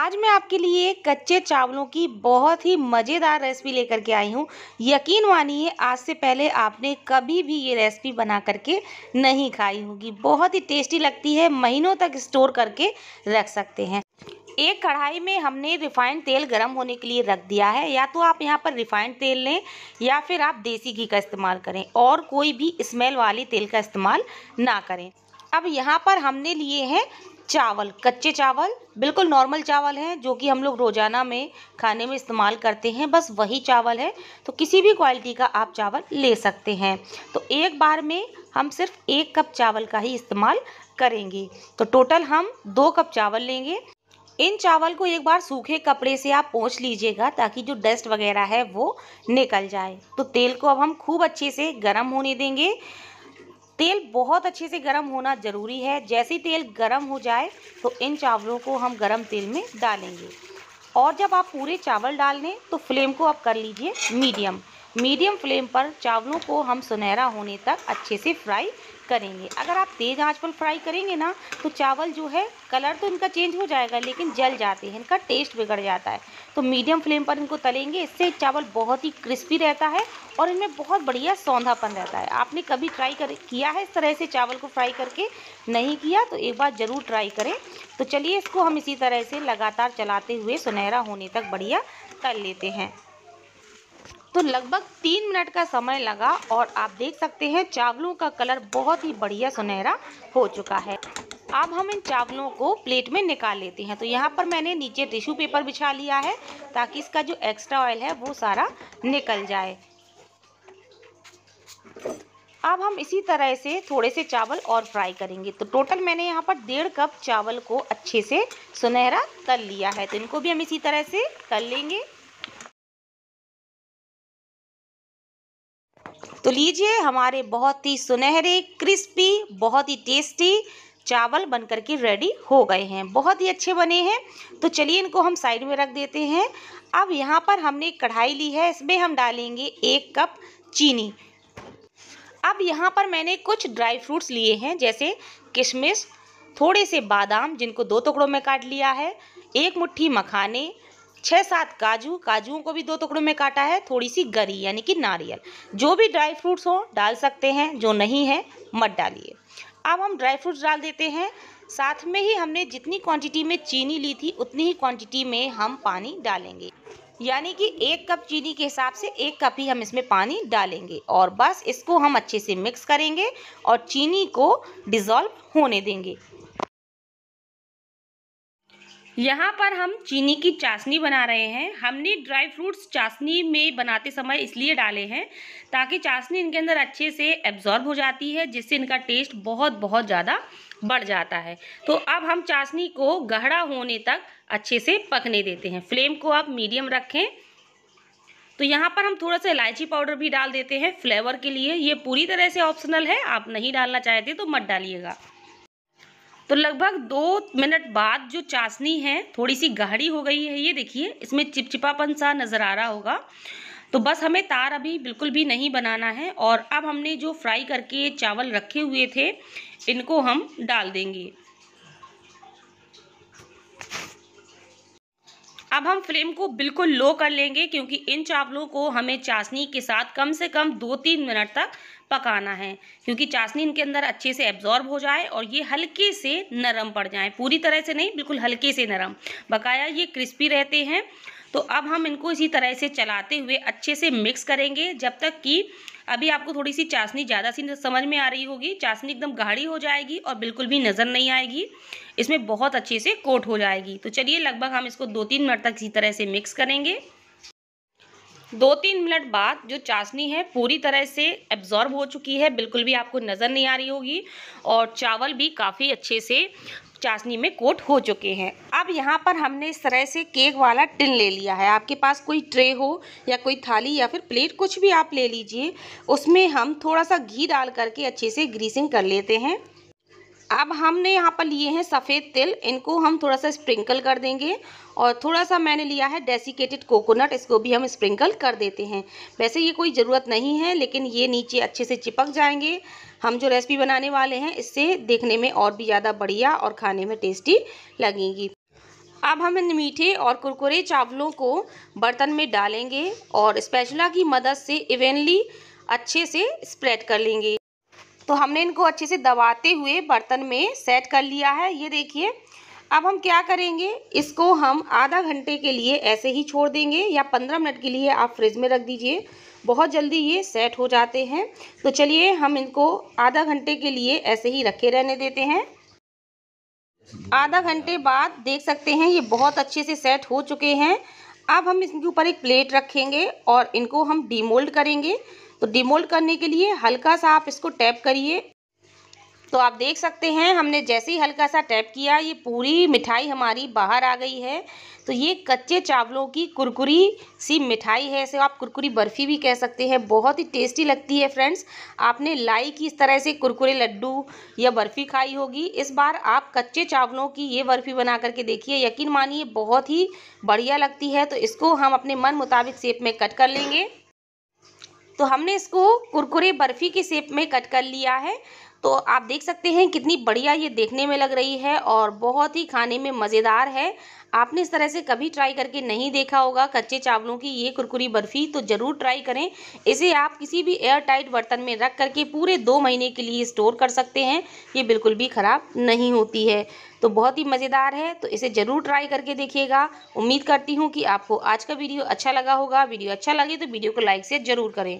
आज मैं आपके लिए कच्चे चावलों की बहुत ही मज़ेदार रेसिपी लेकर के आई हूँ यकीन मानिए आज से पहले आपने कभी भी ये रेसिपी बना करके नहीं खाई होगी बहुत ही टेस्टी लगती है महीनों तक स्टोर करके रख सकते हैं एक कढ़ाई में हमने रिफाइंड तेल गरम होने के लिए रख दिया है या तो आप यहाँ पर रिफाइंड तेल लें या फिर आप देसी घी का इस्तेमाल करें और कोई भी स्मेल वाले तेल का इस्तेमाल ना करें अब यहाँ पर हमने लिए हैं चावल कच्चे चावल बिल्कुल नॉर्मल चावल हैं जो कि हम लोग रोज़ाना में खाने में इस्तेमाल करते हैं बस वही चावल है तो किसी भी क्वालिटी का आप चावल ले सकते हैं तो एक बार में हम सिर्फ एक कप चावल का ही इस्तेमाल करेंगे तो टोटल हम दो कप चावल लेंगे इन चावल को एक बार सूखे कपड़े से आप पोंछ लीजिएगा ताकि जो डस्ट वगैरह है वो निकल जाए तो तेल को अब हम खूब अच्छे से गर्म होने देंगे तेल बहुत अच्छे से गर्म होना ज़रूरी है जैसे ही तेल गर्म हो जाए तो इन चावलों को हम गर्म तेल में डालेंगे और जब आप पूरे चावल डाल लें तो फ्लेम को आप कर लीजिए मीडियम मीडियम फ्लेम पर चावलों को हम सुनहरा होने तक अच्छे से फ्राई करेंगे अगर आप तेज़ आंच पर फ्राई करेंगे ना तो चावल जो है कलर तो इनका चेंज हो जाएगा लेकिन जल जाते हैं इनका टेस्ट बिगड़ जाता है तो मीडियम फ्लेम पर इनको तलेंगे इससे चावल बहुत ही क्रिस्पी रहता है और इनमें बहुत बढ़िया सौंधापन रहता है आपने कभी ट्राई कर किया है इस तरह से चावल को फ्राई करके नहीं किया तो एक बार ज़रूर ट्राई करें तो चलिए इसको हम इसी तरह से लगातार चलाते हुए सुनहरा होने तक बढ़िया तल लेते हैं तो लगभग तीन मिनट का समय लगा और आप देख सकते हैं चावलों का कलर बहुत ही बढ़िया सुनहरा हो चुका है अब हम इन चावलों को प्लेट में निकाल लेते हैं तो यहाँ पर मैंने नीचे टिश्यू पेपर बिछा लिया है ताकि इसका जो एक्स्ट्रा ऑयल है वो सारा निकल जाए अब हम इसी तरह से थोड़े से चावल और फ्राई करेंगे तो टोटल मैंने यहाँ पर डेढ़ कप चावल को अच्छे से सुनहरा तल लिया है तो इनको भी हम इसी तरह से तल लेंगे तो लीजिए हमारे बहुत ही सुनहरे क्रिस्पी बहुत ही टेस्टी चावल बन कर के रेडी हो गए हैं बहुत ही अच्छे बने हैं तो चलिए इनको हम साइड में रख देते हैं अब यहाँ पर हमने कढ़ाई ली है इसमें हम डालेंगे एक कप चीनी अब यहाँ पर मैंने कुछ ड्राई फ्रूट्स लिए हैं जैसे किशमिश थोड़े से बादाम जिनको दो टुकड़ों में काट लिया है एक मुट्ठी मखाने छः सात काजू काजुओं को भी दो टुकड़ों में काटा है थोड़ी सी गरी यानी कि नारियल जो भी ड्राई फ्रूट्स हो डाल सकते हैं जो नहीं है मत डालिए अब हम ड्राई फ्रूट्स डाल देते हैं साथ में ही हमने जितनी क्वांटिटी में चीनी ली थी उतनी ही क्वांटिटी में हम पानी डालेंगे यानी कि एक कप चीनी के हिसाब से एक कप ही हम इसमें पानी डालेंगे और बस इसको हम अच्छे से मिक्स करेंगे और चीनी को डिज़ोल्व होने देंगे यहाँ पर हम चीनी की चाशनी बना रहे हैं हमने ड्राई फ्रूट्स चाशनी में बनाते समय इसलिए डाले हैं ताकि चाशनी इनके अंदर अच्छे से एब्जॉर्ब हो जाती है जिससे इनका टेस्ट बहुत बहुत ज़्यादा बढ़ जाता है तो अब हम चाशनी को गहरा होने तक अच्छे से पकने देते हैं फ्लेम को आप मीडियम रखें तो यहाँ पर हम थोड़ा सा इलायची पाउडर भी डाल देते हैं फ्लेवर के लिए ये पूरी तरह से ऑप्शनल है आप नहीं डालना चाहते तो मत डालिएगा तो लगभग दो मिनट बाद जो चाशनी है थोड़ी सी गाढ़ी हो गई है ये देखिए इसमें चिपचिपापन सा नज़र आ रहा होगा तो बस हमें तार अभी बिल्कुल भी नहीं बनाना है और अब हमने जो फ्राई करके चावल रखे हुए थे इनको हम डाल देंगे अब हम फ्लेम को बिल्कुल लो कर लेंगे क्योंकि इन चावलों को हमें चाशनी के साथ कम से कम दो तीन मिनट तक पकाना है क्योंकि चाशनी इनके अंदर अच्छे से एब्जॉर्ब हो जाए और ये हल्के से नरम पड़ जाए पूरी तरह से नहीं बिल्कुल हल्के से नरम बकाया ये क्रिस्पी रहते हैं तो अब हम इनको इसी तरह से चलाते हुए अच्छे से मिक्स करेंगे जब तक कि अभी आपको थोड़ी सी चाशनी ज़्यादा सी समझ में आ रही होगी चाशनी एकदम गाढ़ी हो जाएगी और बिल्कुल भी नज़र नहीं आएगी इसमें बहुत अच्छे से कोट हो जाएगी तो चलिए लगभग हम इसको दो तीन मिनट तक इसी तरह से मिक्स करेंगे दो तीन मिनट बाद जो चाशनी है पूरी तरह से एब्जॉर्ब हो चुकी है बिल्कुल भी आपको नज़र नहीं आ रही होगी और चावल भी काफ़ी अच्छे से चाशनी में कोट हो चुके हैं अब यहाँ पर हमने इस तरह से केक वाला टिन ले लिया है आपके पास कोई ट्रे हो या कोई थाली या फिर प्लेट कुछ भी आप ले लीजिए उसमें हम थोड़ा सा घी डाल करके अच्छे से ग्रीसिंग कर लेते हैं अब हमने यहाँ पर लिए हैं सफ़ेद तिल इनको हम थोड़ा सा स्प्रिंकल कर देंगे और थोड़ा सा मैंने लिया है डेसिकेटेड कोकोनट इसको भी हम स्प्रिंकल कर देते हैं वैसे ये कोई ज़रूरत नहीं है लेकिन ये नीचे अच्छे से चिपक जाएंगे हम जो रेसिपी बनाने वाले हैं इससे देखने में और भी ज़्यादा बढ़िया और खाने में टेस्टी लगेंगी अब हम इन मीठे और कुरकुरे चावलों को बर्तन में डालेंगे और स्पैचुला की मदद से इवेनली अच्छे से स्प्रेड कर लेंगे तो हमने इनको अच्छे से दबाते हुए बर्तन में सेट कर लिया है ये देखिए अब हम क्या करेंगे इसको हम आधा घंटे के लिए ऐसे ही छोड़ देंगे या पंद्रह मिनट के लिए आप फ्रिज में रख दीजिए बहुत जल्दी ये सेट हो जाते हैं तो चलिए हम इनको आधा घंटे के लिए ऐसे ही रखे रहने देते हैं आधा घंटे बाद देख सकते हैं ये बहुत अच्छे से सेट हो चुके हैं अब हम इसके ऊपर एक प्लेट रखेंगे और इनको हम डीमोल्ड करेंगे तो डिमोल्ड करने के लिए हल्का सा आप इसको टैप करिए तो आप देख सकते हैं हमने जैसे ही हल्का सा टैप किया ये पूरी मिठाई हमारी बाहर आ गई है तो ये कच्चे चावलों की कुरकुरी सी मिठाई है इसे आप कुरकुरी बर्फ़ी भी कह सकते हैं बहुत ही टेस्टी लगती है फ्रेंड्स आपने लाई की इस तरह से कुरकुरे लड्डू या बर्फ़ी खाई होगी इस बार आप कच्चे चावलों की ये बर्फ़ी बना करके देखिए यकीन मानिए बहुत ही बढ़िया लगती है तो इसको हम अपने मन मुताबिक सेप में कट कर लेंगे तो हमने इसको कुरकुरे बर्फ़ी के शेप में कट कर लिया है तो आप देख सकते हैं कितनी बढ़िया ये देखने में लग रही है और बहुत ही खाने में मज़ेदार है आपने इस तरह से कभी ट्राई करके नहीं देखा होगा कच्चे चावलों की ये कुरकुरी बर्फ़ी तो ज़रूर ट्राई करें इसे आप किसी भी एयर टाइट बर्तन में रख करके पूरे दो महीने के लिए स्टोर कर सकते हैं ये बिल्कुल भी ख़राब नहीं होती है तो बहुत ही मज़ेदार है तो इसे ज़रूर ट्राई करके देखिएगा उम्मीद करती हूँ कि आपको आज का वीडियो अच्छा लगा होगा वीडियो अच्छा लगे तो वीडियो को लाइक से ज़रूर करें